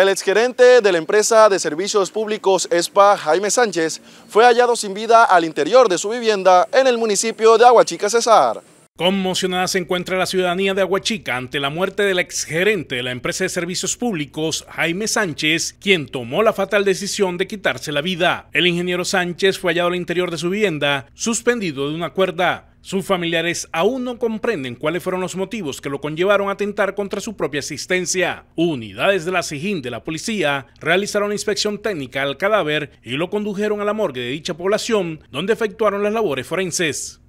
El exgerente de la empresa de servicios públicos ESPA, Jaime Sánchez, fue hallado sin vida al interior de su vivienda en el municipio de Aguachica, Cesar. Conmocionada se encuentra la ciudadanía de Aguachica ante la muerte del exgerente de la empresa de servicios públicos, Jaime Sánchez, quien tomó la fatal decisión de quitarse la vida. El ingeniero Sánchez fue hallado al interior de su vivienda, suspendido de una cuerda. Sus familiares aún no comprenden cuáles fueron los motivos que lo conllevaron a atentar contra su propia existencia. Unidades de la SIJIN de la policía realizaron inspección técnica al cadáver y lo condujeron a la morgue de dicha población, donde efectuaron las labores forenses.